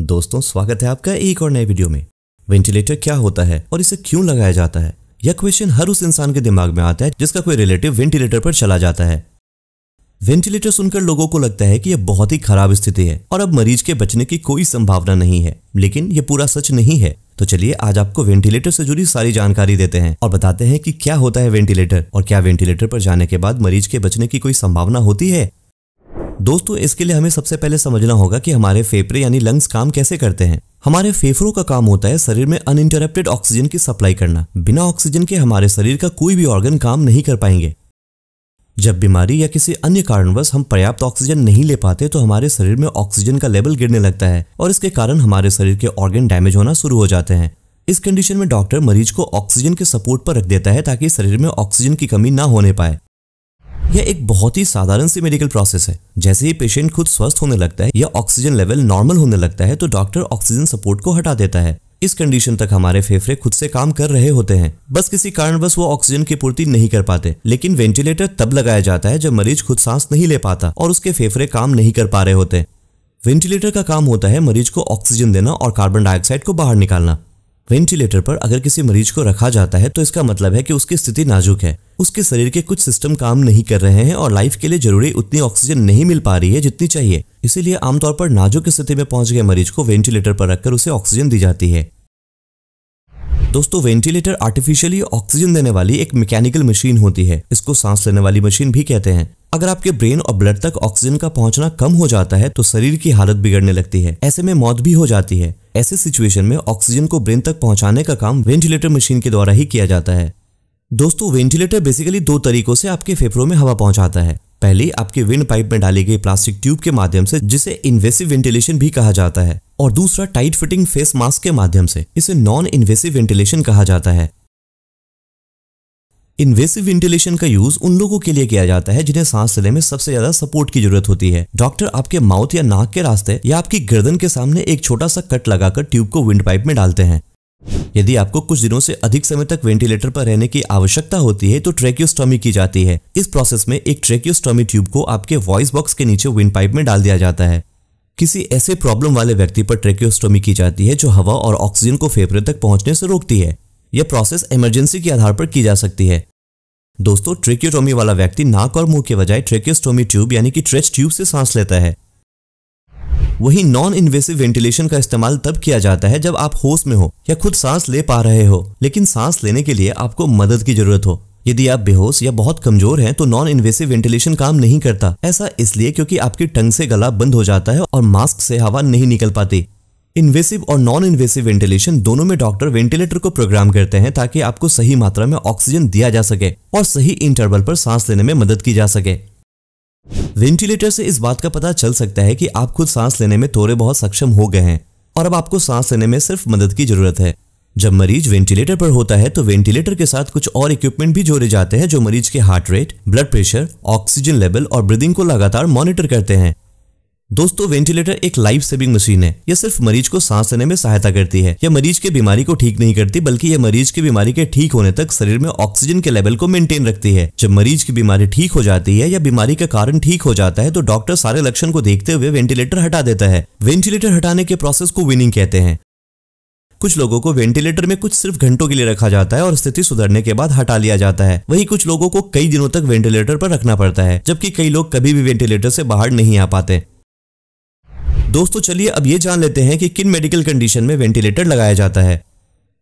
दोस्तों स्वागत है आपका एक और नए वीडियो में वेंटिलेटर क्या होता है और इसे क्यों लगाया जाता है यह क्वेश्चन हर उस इंसान के दिमाग में आता है जिसका कोई रिलेटिव वेंटिलेटर पर चला जाता है वेंटिलेटर सुनकर लोगों को लगता है कि यह बहुत ही खराब स्थिति है और अब मरीज के बचने की कोई संभावना नहीं है लेकिन यह पूरा सच नहीं है तो चलिए आज आपको वेंटिलेटर से जुड़ी सारी जानकारी देते हैं और बताते हैं कि क्या होता है वेंटिलेटर और क्या वेंटिलेटर पर जाने के बाद मरीज के बचने की कोई संभावना होती है दोस्तों इसके लिए हमें सबसे पहले समझना होगा कि हमारे फेफड़े यानी लंग्स काम कैसे करते हैं हमारे फेफड़ों का काम होता है शरीर में अनइंटरप्टेड ऑक्सीजन की सप्लाई करना बिना ऑक्सीजन के हमारे शरीर का कोई भी ऑर्गन काम नहीं कर पाएंगे जब बीमारी या किसी अन्य कारणवश हम पर्याप्त ऑक्सीजन नहीं ले पाते तो हमारे शरीर में ऑक्सीजन का लेवल गिरने लगता है और इसके कारण हमारे शरीर के ऑर्गेन डैमेज होना शुरू हो जाते हैं इस कंडीशन में डॉक्टर मरीज को ऑक्सीजन के सपोर्ट पर रख देता है ताकि शरीर में ऑक्सीजन की कमी ना होने पाए यह एक बहुत ही साधारण सी मेडिकल प्रोसेस है जैसे ही पेशेंट खुद स्वस्थ होने लगता है या ऑक्सीजन लेवल नॉर्मल होने लगता है तो डॉक्टर ऑक्सीजन सपोर्ट को हटा देता है इस कंडीशन तक हमारे फेफड़े खुद से काम कर रहे होते हैं बस किसी कारणवश वो ऑक्सीजन की पूर्ति नहीं कर पाते लेकिन वेंटिलेटर तब लगाया जाता है जब मरीज खुद सांस नहीं ले पाता और उसके फेफड़े काम नहीं कर पा रहे होते वेंटिलेटर का काम होता है मरीज को ऑक्सीजन देना और कार्बन डाइऑक्साइड को बाहर निकालना वेंटिलेटर पर अगर किसी मरीज को रखा जाता है तो इसका मतलब है कि उसकी स्थिति नाजुक है उसके शरीर के कुछ सिस्टम काम नहीं कर रहे हैं और लाइफ के लिए जरूरी उतनी ऑक्सीजन नहीं मिल पा रही है जितनी चाहिए इसीलिए आमतौर पर नाजुक स्थिति में पहुंच गए मरीज को वेंटिलेटर पर रखकर उसे ऑक्सीजन दी जाती है दोस्तों वेंटिलेटर आर्टिफिशियली ऑक्सीजन देने वाली एक मैकेनिकल मशीन होती है इसको सांस लेने वाली मशीन भी कहते हैं अगर आपके ब्रेन और ब्लड तक ऑक्सीजन का पहुंचना कम हो जाता है तो शरीर की हालत बिगड़ने लगती है ऐसे में मौत भी हो जाती है ऐसे सिचुएशन में ऑक्सीजन को ब्रेन तक पहुंचाने का काम वेंटिलेटर मशीन के द्वारा ही किया जाता है दोस्तों वेंटिलेटर बेसिकली दो तरीकों से आपके फेफड़ों में हवा पहुंचाता है पहली आपके विंड पाइप में डाली गई प्लास्टिक ट्यूब के माध्यम से जिसे इन्वेसिव वेंटिलेशन भी कहा जाता है और दूसरा टाइट फिटिंग फेस मास्क के माध्यम से इसे नॉन इन्वेसिव वेंटिलेशन कहा जाता है इन्वेसिव वेंटिलेशन का यूज उन लोगों के लिए किया जाता है जिन्हें सांस लेने में सबसे ज्यादा सपोर्ट की जरूरत होती है डॉक्टर आपके माउथ या नाक के रास्ते या आपकी गर्दन के सामने एक छोटा सा कट लगाकर ट्यूब को विंड पाइप में डालते हैं यदि आपको कुछ दिनों से अधिक समय तक वेंटिलेटर पर रहने की आवश्यकता होती है तो ट्रेक्योस्टॉमी की जाती है इस प्रोसेस में एक ट्रेक्योस्टॉमी ट्यूब को आपके वॉइस बॉक्स के नीचे विंड पाइप में डाल दिया जाता है किसी ऐसे प्रॉब्लम वाले व्यक्ति पर ट्रेक्योस्टोमी की जाती है जो हवा और ऑक्सीजन को फेफड़े तक पहुंचने से रोकती है यह प्रोसेस इमरजेंसी के आधार पर की जा सकती है दोस्तों ट्रेक्योटोमी वाला व्यक्ति नाक और मुंह के बजाय ट्रेक्योस्टोमी ट्यूब यानी कि ट्रेच ट्यूब से सांस लेता है वही नॉन इन्वेसिव वेंटिलेशन का इस्तेमाल तब किया जाता है जब आप होश में हो या खुद सांस ले पा रहे हो लेकिन सांस लेने के लिए आपको मदद की जरूरत हो यदि आप बेहोश या बहुत कमजोर हैं तो नॉन इन्वेसिव वेंटिलेशन काम नहीं करता ऐसा इसलिए क्योंकि आपके टंग से गला बंद हो जाता है और मास्क से हवा नहीं निकल पाती इन्वेसिव और नॉन इन्वेसिव वेंटिलेशन दोनों में डॉक्टर वेंटिलेटर को प्रोग्राम करते हैं ताकि आपको सही मात्रा में ऑक्सीजन दिया जा सके और सही इंटरवल पर सांस लेने में मदद की जा सके वेंटिलेटर से इस बात का पता चल सकता है कि आप खुद सांस लेने में थोड़े बहुत सक्षम हो गए हैं और अब आपको सांस लेने में सिर्फ मदद की जरूरत है जब मरीज वेंटिलेटर पर होता है तो वेंटिलेटर के साथ कुछ और इक्विपमेंट भी जोड़े जाते हैं जो मरीज के heart rate blood pressure oxygen level और ब्रीदिंग को लगातार मॉनिटर करते हैं दोस्तों वेंटिलेटर एक लाइफ सेविंग मशीन है यह सिर्फ मरीज को सांस लेने में सहायता करती है यह मरीज के बीमारी को ठीक नहीं करती बल्कि यह मरीज की बीमारी के ठीक होने तक शरीर में ऑक्सीजन के लेवल को मेंटेन रखती है जब मरीज की बीमारी ठीक हो जाती है या बीमारी का कारण ठीक हो जाता है तो डॉक्टर सारे लक्षण को देखते हुए वेंटिलेटर हटा देता है वेंटिलेटर हटाने के प्रोसेस को विनिंग कहते हैं कुछ लोगों को वेंटिलेटर में कुछ सिर्फ घंटों के लिए रखा जाता है और स्थिति सुधरने के बाद हटा लिया जाता है वहीं कुछ लोगों को कई दिनों तक वेंटिलेटर पर रखना पड़ता है जबकि कई लोग कभी भी वेंटिलेटर से बाहर नहीं आ पाते दोस्तों चलिए अब ये जान लेते हैं कि किन मेडिकल कंडीशन में वेंटिलेटर लगाया जाता है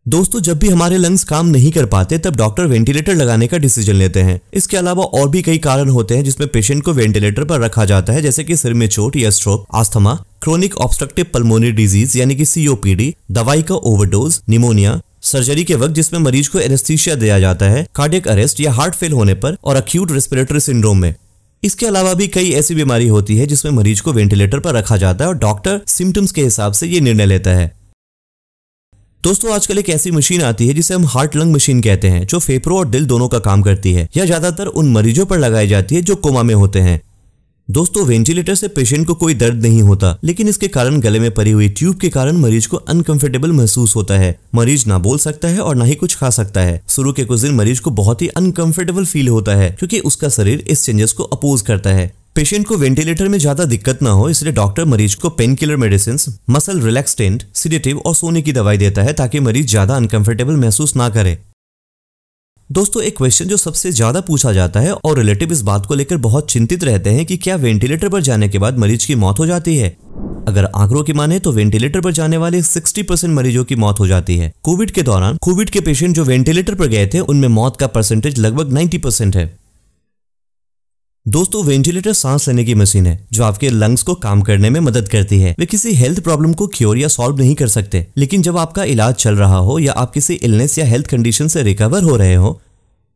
दोस्तों जब भी हमारे लंग्स काम नहीं कर पाते तब डॉक्टर वेंटिलेटर लगाने का डिसीजन लेते हैं इसके अलावा और भी कई कारण होते हैं जिसमें पेशेंट को वेंटिलेटर पर रखा जाता है जैसे कि सिर में चोट या stroke asthma chronic obstructive pulmonary disease यानी कि सीओपीडी दवाई का ओवरडोज निमोनिया सर्जरी के वक्त जिसमें मरीज को एनेस्थीसिया दिया जाता है कार्डियक अरेस्ट या हार्ट फेल होने पर और अक्यूट रेस्पिरेटरी सिंड्रोम में इसके अलावा भी कई ऐसी बीमारी होती है जिसमें मरीज को वेंटिलेटर पर रखा जाता है और डॉक्टर सिम्टम्स के हिसाब से ये निर्णय लेता है दोस्तों आजकल एक ऐसी मशीन आती है जिसे हम हार्ट लंग मशीन कहते हैं जो फेफड़ों और दिल दोनों का काम करती है यह ज्यादातर उन मरीजों पर लगाई जाती है जो कोमा में होते हैं दोस्तों वेंटिलेटर से पेशेंट को कोई दर्द नहीं होता लेकिन इसके कारण गले में पड़ी हुई ट्यूब के कारण मरीज को अनकंफर्टेबल महसूस होता है मरीज ना बोल सकता है और ना ही कुछ खा सकता है शुरू के कुछ दिन मरीज को बहुत ही अनकंफर्टेबल फील होता है क्योंकि उसका शरीर इस चेंजेस को अपोज करता है पेशेंट को वेंटिलेटर में ज्यादा दिक्कत ना हो इसलिए डॉक्टर मरीज को pain killer medicine muscle relaxant sedative और सोने की दवाई देता है ताकि मरीज ज्यादा अनकंफर्टेबल महसूस ना करे दोस्तों एक क्वेश्चन जो सबसे ज्यादा पूछा जाता है और रिलेटिव इस बात को लेकर बहुत चिंतित रहते हैं कि क्या वेंटिलेटर पर जाने के बाद मरीज की मौत हो जाती है अगर आंकड़ों की माने तो वेंटिलेटर पर जाने वाले 60 परसेंट मरीजों की मौत हो जाती है कोविड के दौरान कोविड के पेशेंट जो वेंटिलेटर पर गए थे उनमें मौत का परसेंटेज लगभग 90 परसेंट है दोस्तों वेंटिलेटर सांस लेने की मशीन है जो आपके लंग्स को काम करने में मदद करती है वे किसी हेल्थ प्रॉब्लम को क्योर या सॉल्व नहीं कर सकते लेकिन जब आपका इलाज चल रहा हो या आप किसी इलनेस या हेल्थ कंडीशन से रिकवर हो रहे हो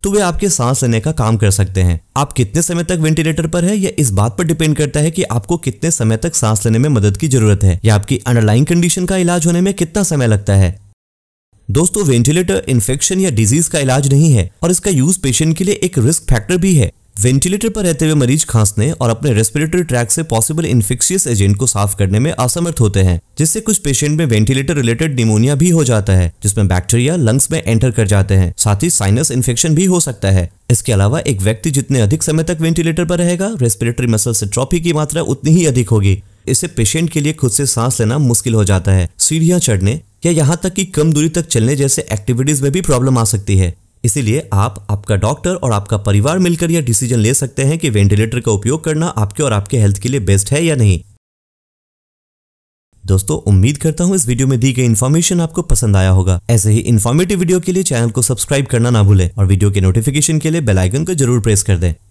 तो वे आपके सांस लेने का काम कर सकते हैं आप कितने समय तक वेंटिलेटर पर है यह इस बात पर डिपेंड करता है कि आपको कितने समय तक सांस लेने में मदद की जरूरत है या आपकी अंडरलाइन कंडीशन का इलाज होने में कितना समय लगता है दोस्तों वेंटिलेटर इन्फेक्शन या डिजीज का इलाज नहीं है और इसका यूज पेशेंट के लिए एक रिस्क फैक्टर भी है वेंटिलेटर पर रहते हुए मरीज खांसने और अपने रेस्पिरेटरी ट्रैक से पॉसिबल इन्फेक्शियस एजेंट को साफ करने में असमर्थ होते हैं जिससे कुछ पेशेंट में वेंटिलेटर रिलेटेड निमोनिया भी हो जाता है जिसमें बैक्टीरिया लंग्स में एंटर कर जाते हैं साथ ही साइनस इन्फेक्शन भी हो सकता है इसके अलावा एक व्यक्ति जितने अधिक समय तक वेंटिलेटर पर रहेगा रेस्पिरेटरी मसल से ट्रॉफी की मात्रा उतनी ही अधिक होगी इससे पेशेंट के लिए खुद से सांस लेना मुश्किल हो जाता है सीढ़ियाँ चढ़ने या यहाँ तक कि कम दूरी तक चलने जैसे एक्टिविटीज में भी प्रॉब्लम आ सकती है इसीलिए आप आपका डॉक्टर और आपका परिवार मिलकर यह डिसीजन ले सकते हैं कि वेंटिलेटर का उपयोग करना आपके और आपके हेल्थ के लिए बेस्ट है या नहीं दोस्तों उम्मीद करता हूं इस वीडियो में दी गई इन्फॉर्मेशन आपको पसंद आया होगा ऐसे ही इन्फॉर्मेटिव वीडियो के लिए चैनल को सब्सक्राइब करना ना भूलें और वीडियो के नोटिफिकेशन के लिए बेलाइकन को जरूर प्रेस कर दें